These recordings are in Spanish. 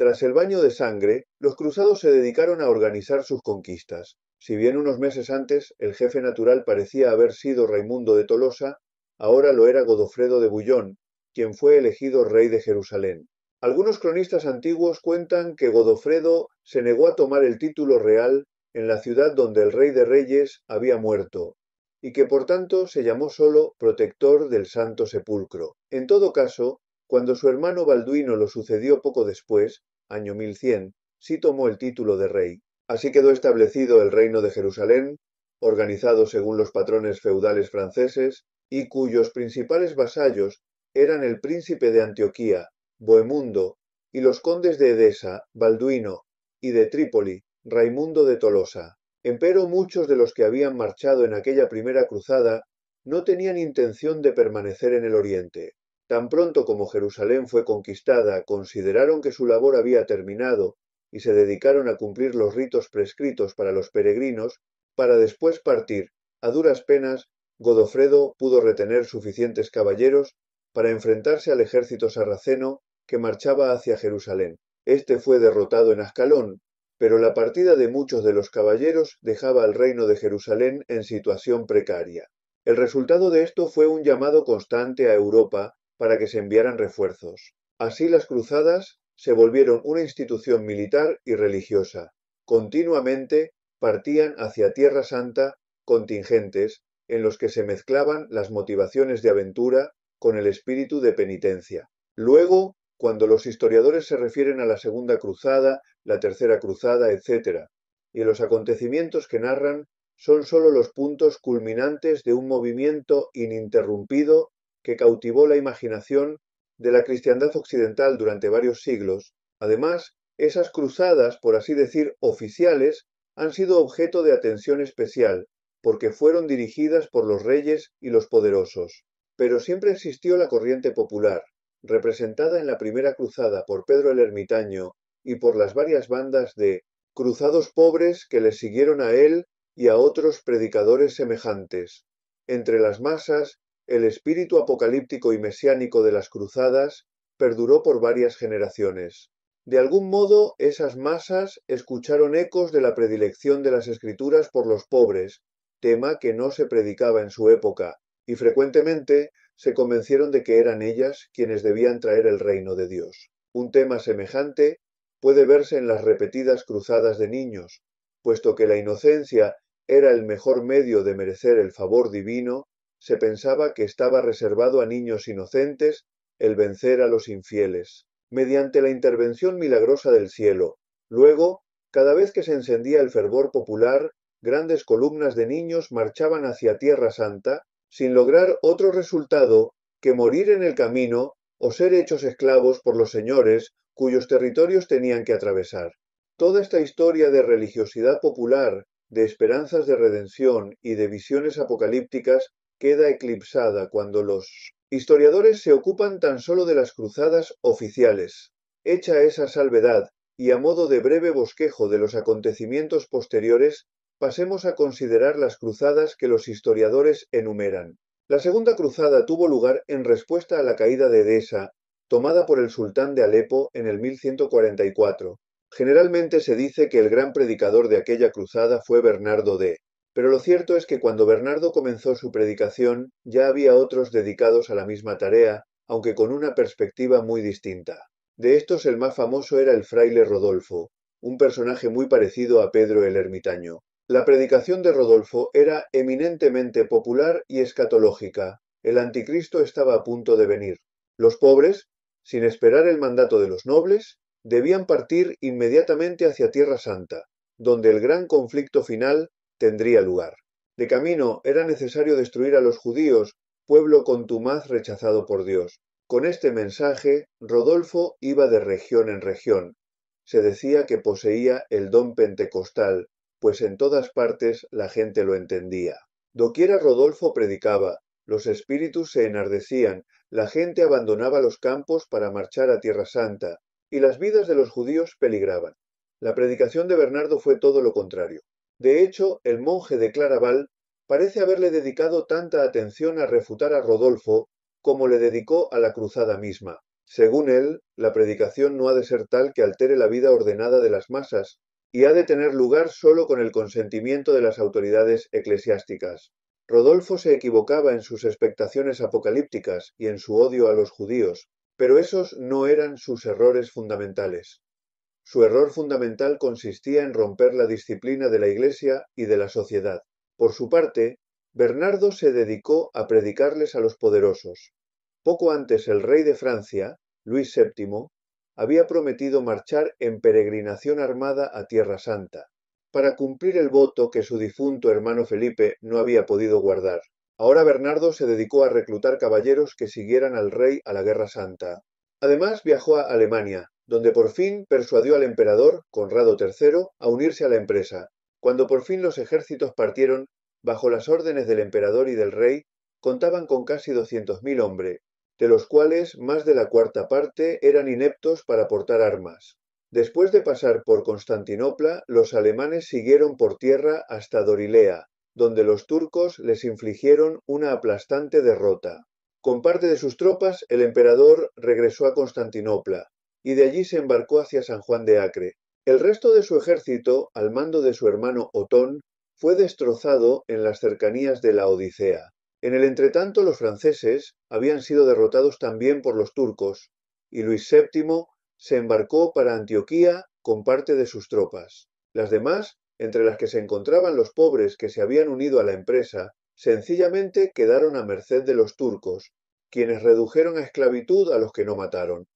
Tras el baño de sangre, los cruzados se dedicaron a organizar sus conquistas. Si bien unos meses antes el jefe natural parecía haber sido Raimundo de Tolosa, ahora lo era Godofredo de Bullón, quien fue elegido rey de Jerusalén. Algunos cronistas antiguos cuentan que Godofredo se negó a tomar el título real en la ciudad donde el rey de reyes había muerto, y que por tanto se llamó solo protector del Santo Sepulcro. En todo caso, cuando su hermano Balduino lo sucedió poco después, año 1100, sí tomó el título de rey. Así quedó establecido el reino de Jerusalén, organizado según los patrones feudales franceses, y cuyos principales vasallos eran el príncipe de Antioquía, Bohemundo, y los condes de Edesa, Balduino, y de Trípoli, Raimundo de Tolosa. Empero muchos de los que habían marchado en aquella primera cruzada no tenían intención de permanecer en el Oriente. Tan pronto como Jerusalén fue conquistada, consideraron que su labor había terminado y se dedicaron a cumplir los ritos prescritos para los peregrinos, para después partir. A duras penas, Godofredo pudo retener suficientes caballeros para enfrentarse al ejército sarraceno que marchaba hacia Jerusalén. Este fue derrotado en Ascalón, pero la partida de muchos de los caballeros dejaba al reino de Jerusalén en situación precaria. El resultado de esto fue un llamado constante a Europa para que se enviaran refuerzos. Así las cruzadas se volvieron una institución militar y religiosa. Continuamente partían hacia Tierra Santa contingentes en los que se mezclaban las motivaciones de aventura con el espíritu de penitencia. Luego, cuando los historiadores se refieren a la Segunda Cruzada, la Tercera Cruzada, etc., y los acontecimientos que narran son sólo los puntos culminantes de un movimiento ininterrumpido que cautivó la imaginación de la cristiandad occidental durante varios siglos. Además, esas cruzadas, por así decir, oficiales, han sido objeto de atención especial, porque fueron dirigidas por los reyes y los poderosos. Pero siempre existió la corriente popular, representada en la primera cruzada por Pedro el Ermitaño y por las varias bandas de cruzados pobres que le siguieron a él y a otros predicadores semejantes. Entre las masas el espíritu apocalíptico y mesiánico de las cruzadas perduró por varias generaciones. De algún modo, esas masas escucharon ecos de la predilección de las escrituras por los pobres, tema que no se predicaba en su época, y frecuentemente se convencieron de que eran ellas quienes debían traer el reino de Dios. Un tema semejante puede verse en las repetidas cruzadas de niños, puesto que la inocencia era el mejor medio de merecer el favor divino, se pensaba que estaba reservado a niños inocentes el vencer a los infieles, mediante la intervención milagrosa del cielo. Luego, cada vez que se encendía el fervor popular, grandes columnas de niños marchaban hacia Tierra Santa, sin lograr otro resultado que morir en el camino o ser hechos esclavos por los señores cuyos territorios tenían que atravesar. Toda esta historia de religiosidad popular, de esperanzas de redención y de visiones apocalípticas queda eclipsada cuando los historiadores se ocupan tan solo de las cruzadas oficiales. Hecha esa salvedad, y a modo de breve bosquejo de los acontecimientos posteriores, pasemos a considerar las cruzadas que los historiadores enumeran. La segunda cruzada tuvo lugar en respuesta a la caída de Edesa, tomada por el sultán de Alepo en el 1144. Generalmente se dice que el gran predicador de aquella cruzada fue Bernardo de pero lo cierto es que cuando Bernardo comenzó su predicación ya había otros dedicados a la misma tarea, aunque con una perspectiva muy distinta. De estos el más famoso era el fraile Rodolfo, un personaje muy parecido a Pedro el ermitaño. La predicación de Rodolfo era eminentemente popular y escatológica. El anticristo estaba a punto de venir. Los pobres, sin esperar el mandato de los nobles, debían partir inmediatamente hacia Tierra Santa, donde el gran conflicto final tendría lugar. De camino era necesario destruir a los judíos, pueblo contumaz rechazado por Dios. Con este mensaje, Rodolfo iba de región en región. Se decía que poseía el don pentecostal, pues en todas partes la gente lo entendía. Doquiera Rodolfo predicaba, los espíritus se enardecían, la gente abandonaba los campos para marchar a Tierra Santa, y las vidas de los judíos peligraban. La predicación de Bernardo fue todo lo contrario. De hecho, el monje de Claraval parece haberle dedicado tanta atención a refutar a Rodolfo como le dedicó a la cruzada misma. Según él, la predicación no ha de ser tal que altere la vida ordenada de las masas, y ha de tener lugar sólo con el consentimiento de las autoridades eclesiásticas. Rodolfo se equivocaba en sus expectaciones apocalípticas y en su odio a los judíos, pero esos no eran sus errores fundamentales. Su error fundamental consistía en romper la disciplina de la Iglesia y de la sociedad. Por su parte, Bernardo se dedicó a predicarles a los poderosos. Poco antes el rey de Francia, Luis VII, había prometido marchar en peregrinación armada a Tierra Santa, para cumplir el voto que su difunto hermano Felipe no había podido guardar. Ahora Bernardo se dedicó a reclutar caballeros que siguieran al rey a la Guerra Santa. Además viajó a Alemania, donde por fin persuadió al emperador, Conrado III, a unirse a la empresa. Cuando por fin los ejércitos partieron, bajo las órdenes del emperador y del rey, contaban con casi doscientos mil hombres, de los cuales más de la cuarta parte eran ineptos para portar armas. Después de pasar por Constantinopla, los alemanes siguieron por tierra hasta Dorilea, donde los turcos les infligieron una aplastante derrota. Con parte de sus tropas, el emperador regresó a Constantinopla, y de allí se embarcó hacia San Juan de Acre. El resto de su ejército, al mando de su hermano Otón, fue destrozado en las cercanías de la Odisea. En el entretanto los franceses habían sido derrotados también por los turcos, y Luis VII se embarcó para Antioquía con parte de sus tropas. Las demás, entre las que se encontraban los pobres que se habían unido a la empresa, sencillamente quedaron a merced de los turcos, quienes redujeron a esclavitud a los que no mataron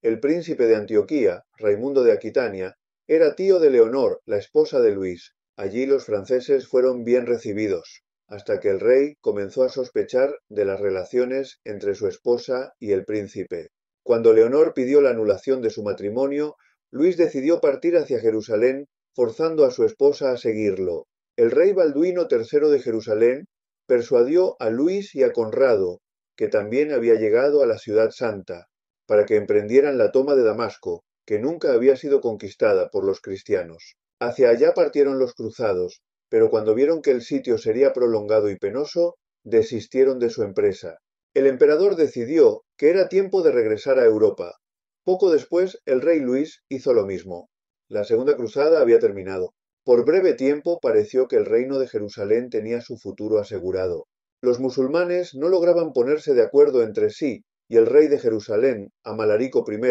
el príncipe de Antioquía, Raimundo de Aquitania, era tío de Leonor, la esposa de Luis. Allí los franceses fueron bien recibidos, hasta que el rey comenzó a sospechar de las relaciones entre su esposa y el príncipe. Cuando Leonor pidió la anulación de su matrimonio, Luis decidió partir hacia Jerusalén, forzando a su esposa a seguirlo. El rey Balduino III de Jerusalén persuadió a Luis y a Conrado, que también había llegado a la ciudad santa, para que emprendieran la toma de Damasco, que nunca había sido conquistada por los cristianos. Hacia allá partieron los cruzados, pero cuando vieron que el sitio sería prolongado y penoso, desistieron de su empresa. El emperador decidió que era tiempo de regresar a Europa. Poco después, el rey Luis hizo lo mismo. La segunda cruzada había terminado. Por breve tiempo pareció que el reino de Jerusalén tenía su futuro asegurado. Los musulmanes no lograban ponerse de acuerdo entre sí y el rey de Jerusalén, Amalarico I,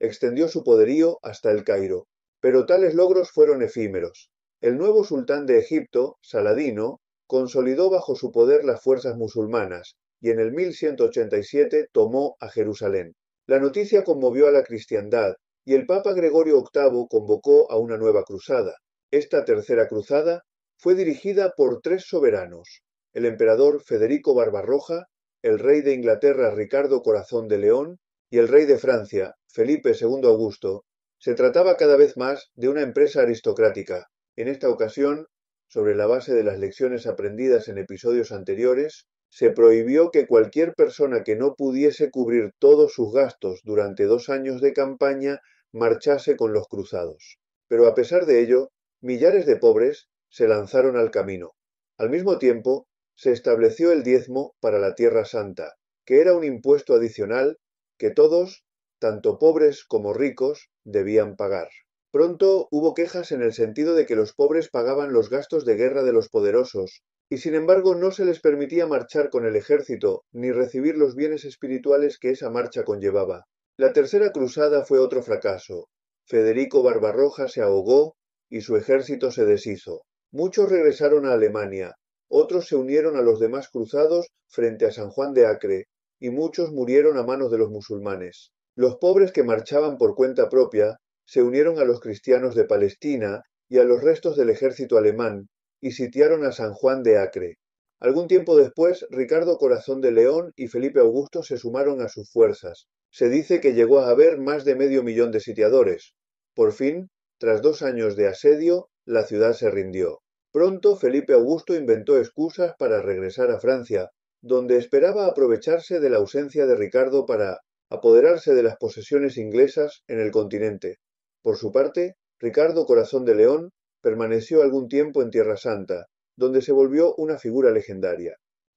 extendió su poderío hasta el Cairo. Pero tales logros fueron efímeros. El nuevo sultán de Egipto, Saladino, consolidó bajo su poder las fuerzas musulmanas y en el 1187 tomó a Jerusalén. La noticia conmovió a la cristiandad y el Papa Gregorio VIII convocó a una nueva cruzada. Esta tercera cruzada fue dirigida por tres soberanos, el emperador Federico Barbarroja, el rey de Inglaterra Ricardo Corazón de León y el rey de Francia Felipe II Augusto, se trataba cada vez más de una empresa aristocrática, en esta ocasión, sobre la base de las lecciones aprendidas en episodios anteriores, se prohibió que cualquier persona que no pudiese cubrir todos sus gastos durante dos años de campaña marchase con los cruzados. Pero a pesar de ello, millares de pobres se lanzaron al camino. Al mismo tiempo, se estableció el diezmo para la tierra santa, que era un impuesto adicional que todos, tanto pobres como ricos, debían pagar. Pronto hubo quejas en el sentido de que los pobres pagaban los gastos de guerra de los poderosos, y sin embargo no se les permitía marchar con el ejército ni recibir los bienes espirituales que esa marcha conllevaba. La tercera cruzada fue otro fracaso. Federico Barbarroja se ahogó y su ejército se deshizo. Muchos regresaron a Alemania, otros se unieron a los demás cruzados frente a San Juan de Acre, y muchos murieron a manos de los musulmanes. Los pobres que marchaban por cuenta propia se unieron a los cristianos de Palestina y a los restos del ejército alemán, y sitiaron a San Juan de Acre. Algún tiempo después, Ricardo Corazón de León y Felipe Augusto se sumaron a sus fuerzas. Se dice que llegó a haber más de medio millón de sitiadores. Por fin, tras dos años de asedio, la ciudad se rindió. Pronto Felipe Augusto inventó excusas para regresar a Francia, donde esperaba aprovecharse de la ausencia de Ricardo para apoderarse de las posesiones inglesas en el continente. Por su parte, Ricardo Corazón de León permaneció algún tiempo en Tierra Santa, donde se volvió una figura legendaria.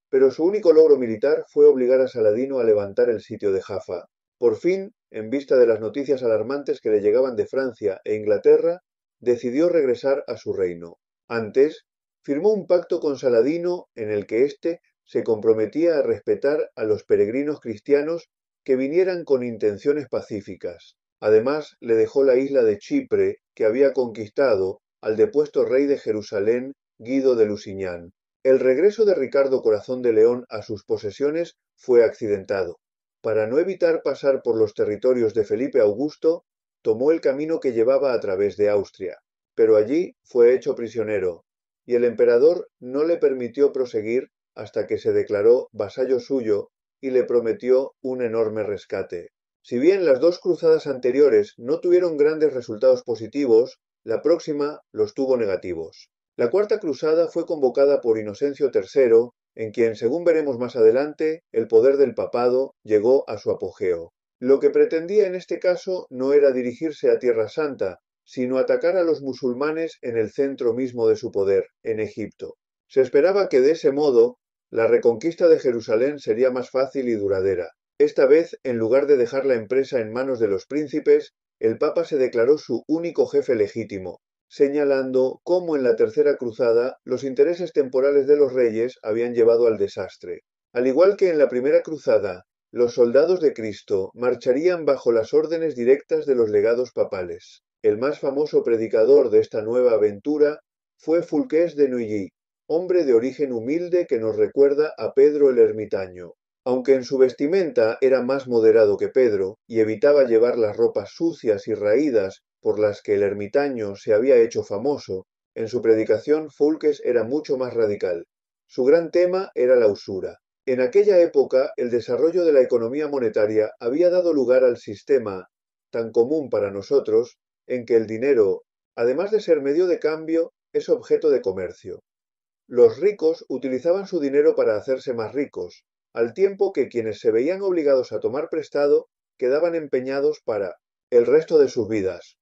Pero su único logro militar fue obligar a Saladino a levantar el sitio de Jaffa. Por fin, en vista de las noticias alarmantes que le llegaban de Francia e Inglaterra, decidió regresar a su reino. Antes, firmó un pacto con Saladino en el que éste se comprometía a respetar a los peregrinos cristianos que vinieran con intenciones pacíficas. Además, le dejó la isla de Chipre, que había conquistado al depuesto rey de Jerusalén, Guido de Lusignan. El regreso de Ricardo Corazón de León a sus posesiones fue accidentado. Para no evitar pasar por los territorios de Felipe Augusto, tomó el camino que llevaba a través de Austria pero allí fue hecho prisionero, y el emperador no le permitió proseguir hasta que se declaró vasallo suyo y le prometió un enorme rescate. Si bien las dos cruzadas anteriores no tuvieron grandes resultados positivos, la próxima los tuvo negativos. La cuarta cruzada fue convocada por Inocencio III, en quien, según veremos más adelante, el poder del papado llegó a su apogeo. Lo que pretendía en este caso no era dirigirse a Tierra Santa, sino atacar a los musulmanes en el centro mismo de su poder, en Egipto. Se esperaba que de ese modo la reconquista de Jerusalén sería más fácil y duradera. Esta vez, en lugar de dejar la empresa en manos de los príncipes, el Papa se declaró su único jefe legítimo, señalando cómo en la Tercera Cruzada los intereses temporales de los reyes habían llevado al desastre. Al igual que en la Primera Cruzada, los soldados de Cristo marcharían bajo las órdenes directas de los legados papales. El más famoso predicador de esta nueva aventura fue Fulques de Neuilly, hombre de origen humilde que nos recuerda a Pedro el ermitaño. Aunque en su vestimenta era más moderado que Pedro y evitaba llevar las ropas sucias y raídas por las que el ermitaño se había hecho famoso, en su predicación Fulques era mucho más radical. Su gran tema era la usura. En aquella época el desarrollo de la economía monetaria había dado lugar al sistema, tan común para nosotros, en que el dinero, además de ser medio de cambio, es objeto de comercio. Los ricos utilizaban su dinero para hacerse más ricos, al tiempo que quienes se veían obligados a tomar prestado quedaban empeñados para el resto de sus vidas.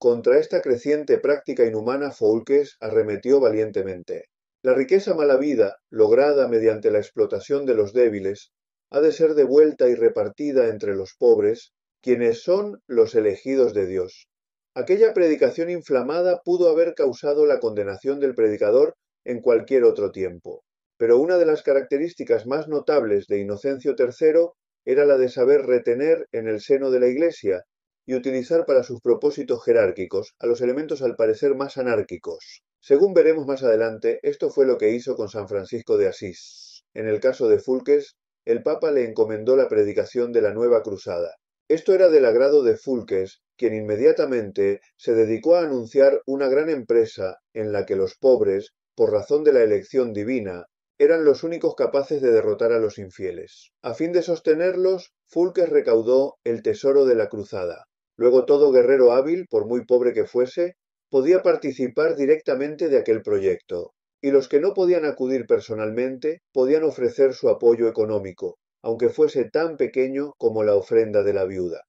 Contra esta creciente práctica inhumana Foulkes arremetió valientemente. La riqueza mala vida, lograda mediante la explotación de los débiles, ha de ser devuelta y repartida entre los pobres, quienes son los elegidos de Dios. Aquella predicación inflamada pudo haber causado la condenación del predicador en cualquier otro tiempo, pero una de las características más notables de Inocencio III era la de saber retener en el seno de la Iglesia y utilizar para sus propósitos jerárquicos a los elementos al parecer más anárquicos. Según veremos más adelante, esto fue lo que hizo con San Francisco de Asís. En el caso de Fulques, el Papa le encomendó la predicación de la nueva cruzada, esto era del agrado de Fulques, quien inmediatamente se dedicó a anunciar una gran empresa en la que los pobres, por razón de la elección divina, eran los únicos capaces de derrotar a los infieles. A fin de sostenerlos, Fulques recaudó el tesoro de la cruzada. Luego todo guerrero hábil, por muy pobre que fuese, podía participar directamente de aquel proyecto, y los que no podían acudir personalmente podían ofrecer su apoyo económico, aunque fuese tan pequeño como la ofrenda de la viuda.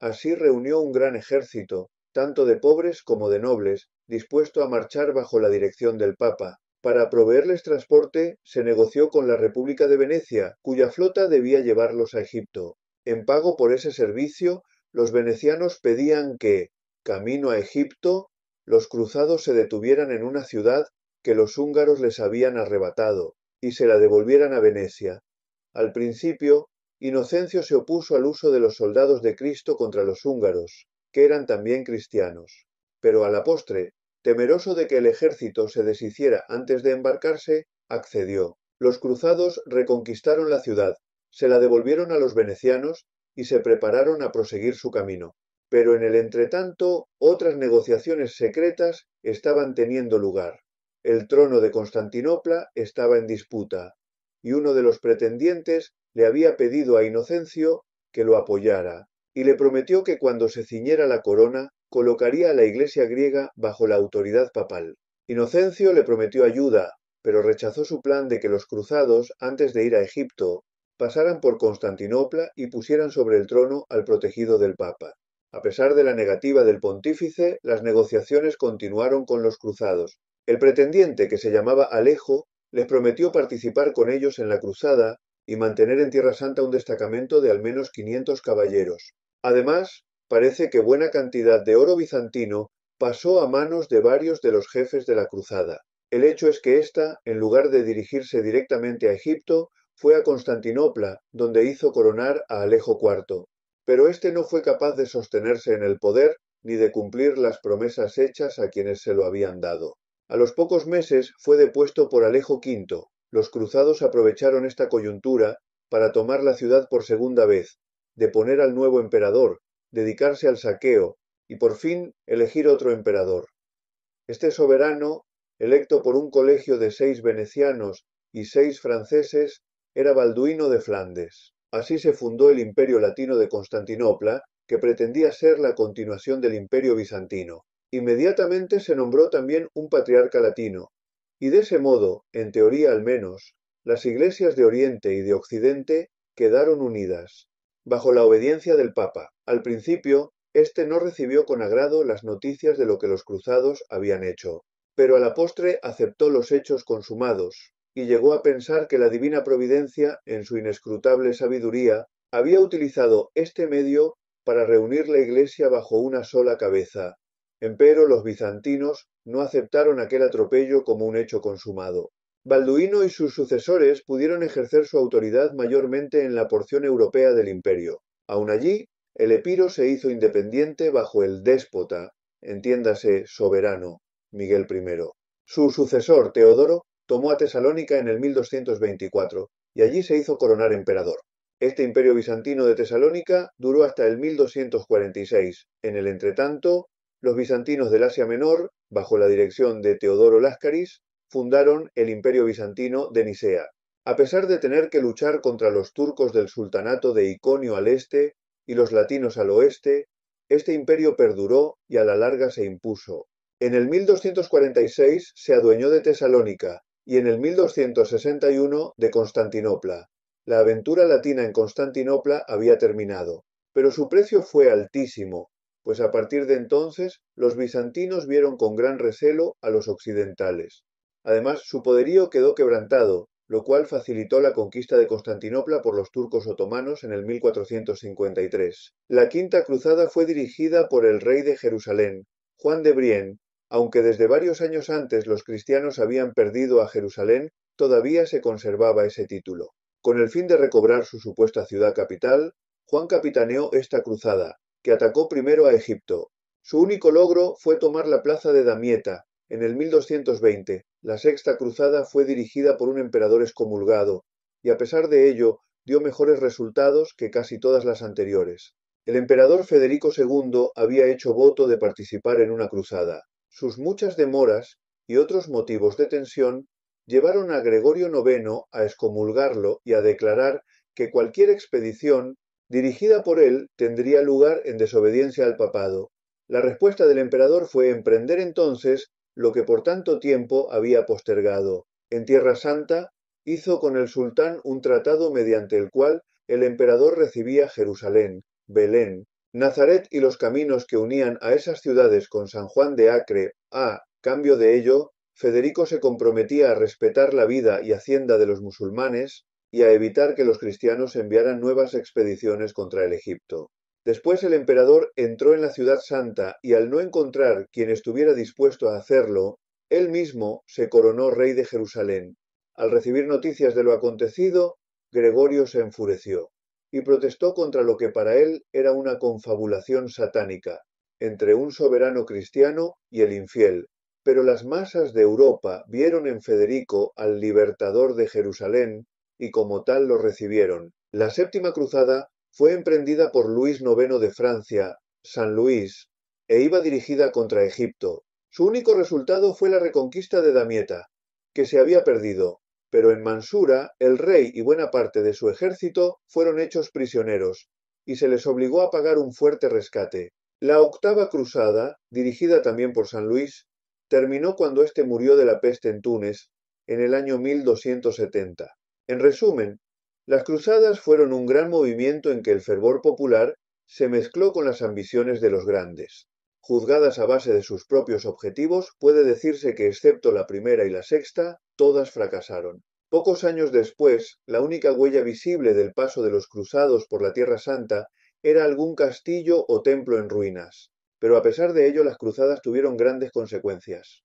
Así reunió un gran ejército, tanto de pobres como de nobles, dispuesto a marchar bajo la dirección del Papa. Para proveerles transporte se negoció con la República de Venecia, cuya flota debía llevarlos a Egipto. En pago por ese servicio, los venecianos pedían que, camino a Egipto, los cruzados se detuvieran en una ciudad que los húngaros les habían arrebatado, y se la devolvieran a Venecia, al principio, Inocencio se opuso al uso de los soldados de Cristo contra los húngaros, que eran también cristianos, pero a la postre, temeroso de que el ejército se deshiciera antes de embarcarse, accedió. Los cruzados reconquistaron la ciudad, se la devolvieron a los venecianos y se prepararon a proseguir su camino. Pero en el entretanto otras negociaciones secretas estaban teniendo lugar. El trono de Constantinopla estaba en disputa y uno de los pretendientes le había pedido a Inocencio que lo apoyara, y le prometió que cuando se ciñera la corona colocaría a la iglesia griega bajo la autoridad papal. Inocencio le prometió ayuda, pero rechazó su plan de que los cruzados, antes de ir a Egipto, pasaran por Constantinopla y pusieran sobre el trono al protegido del Papa. A pesar de la negativa del pontífice, las negociaciones continuaron con los cruzados. El pretendiente, que se llamaba Alejo, les prometió participar con ellos en la cruzada y mantener en Tierra Santa un destacamento de al menos 500 caballeros. Además, parece que buena cantidad de oro bizantino pasó a manos de varios de los jefes de la cruzada. El hecho es que ésta, en lugar de dirigirse directamente a Egipto, fue a Constantinopla, donde hizo coronar a Alejo IV. Pero éste no fue capaz de sostenerse en el poder ni de cumplir las promesas hechas a quienes se lo habían dado. A los pocos meses fue depuesto por Alejo V. Los cruzados aprovecharon esta coyuntura para tomar la ciudad por segunda vez, deponer al nuevo emperador, dedicarse al saqueo y por fin elegir otro emperador. Este soberano, electo por un colegio de seis venecianos y seis franceses, era Balduino de Flandes. Así se fundó el Imperio Latino de Constantinopla, que pretendía ser la continuación del Imperio Bizantino. Inmediatamente se nombró también un patriarca latino, y de ese modo, en teoría al menos, las iglesias de Oriente y de Occidente quedaron unidas, bajo la obediencia del Papa. Al principio, éste no recibió con agrado las noticias de lo que los cruzados habían hecho, pero a la postre aceptó los hechos consumados, y llegó a pensar que la divina providencia, en su inescrutable sabiduría, había utilizado este medio para reunir la Iglesia bajo una sola cabeza, Empero los bizantinos no aceptaron aquel atropello como un hecho consumado. Balduino y sus sucesores pudieron ejercer su autoridad mayormente en la porción europea del imperio. Aun allí, el Epiro se hizo independiente bajo el déspota, entiéndase soberano, Miguel I. Su sucesor, Teodoro, tomó a Tesalónica en el 1224 y allí se hizo coronar emperador. Este imperio bizantino de Tesalónica duró hasta el 1246. En el entretanto, los bizantinos del Asia Menor, bajo la dirección de Teodoro Láscaris, fundaron el Imperio Bizantino de Nicea. A pesar de tener que luchar contra los turcos del sultanato de Iconio al este y los latinos al oeste, este imperio perduró y a la larga se impuso. En el 1246 se adueñó de Tesalónica y en el 1261 de Constantinopla. La aventura latina en Constantinopla había terminado, pero su precio fue altísimo pues a partir de entonces los bizantinos vieron con gran recelo a los occidentales. Además, su poderío quedó quebrantado, lo cual facilitó la conquista de Constantinopla por los turcos otomanos en el 1453. La Quinta Cruzada fue dirigida por el rey de Jerusalén, Juan de Brienne, aunque desde varios años antes los cristianos habían perdido a Jerusalén, todavía se conservaba ese título. Con el fin de recobrar su supuesta ciudad capital, Juan capitaneó esta cruzada, atacó primero a Egipto. Su único logro fue tomar la plaza de Damieta. En el 1220, la Sexta Cruzada fue dirigida por un emperador excomulgado, y a pesar de ello dio mejores resultados que casi todas las anteriores. El emperador Federico II había hecho voto de participar en una cruzada. Sus muchas demoras y otros motivos de tensión llevaron a Gregorio IX a excomulgarlo y a declarar que cualquier expedición dirigida por él, tendría lugar en desobediencia al papado. La respuesta del emperador fue emprender entonces lo que por tanto tiempo había postergado. En Tierra Santa hizo con el sultán un tratado mediante el cual el emperador recibía Jerusalén, Belén, Nazaret y los caminos que unían a esas ciudades con San Juan de Acre. A cambio de ello, Federico se comprometía a respetar la vida y hacienda de los musulmanes, y a evitar que los cristianos enviaran nuevas expediciones contra el Egipto. Después el emperador entró en la ciudad santa y al no encontrar quien estuviera dispuesto a hacerlo, él mismo se coronó rey de Jerusalén. Al recibir noticias de lo acontecido, Gregorio se enfureció y protestó contra lo que para él era una confabulación satánica entre un soberano cristiano y el infiel. Pero las masas de Europa vieron en Federico al libertador de Jerusalén y como tal lo recibieron. La séptima cruzada fue emprendida por Luis IX de Francia, San Luis, e iba dirigida contra Egipto. Su único resultado fue la reconquista de Damieta, que se había perdido, pero en Mansura el rey y buena parte de su ejército fueron hechos prisioneros, y se les obligó a pagar un fuerte rescate. La octava cruzada, dirigida también por San Luis, terminó cuando éste murió de la peste en Túnez en el año 1270. En resumen, las cruzadas fueron un gran movimiento en que el fervor popular se mezcló con las ambiciones de los grandes. Juzgadas a base de sus propios objetivos, puede decirse que excepto la primera y la sexta, todas fracasaron. Pocos años después, la única huella visible del paso de los cruzados por la Tierra Santa era algún castillo o templo en ruinas. Pero a pesar de ello, las cruzadas tuvieron grandes consecuencias.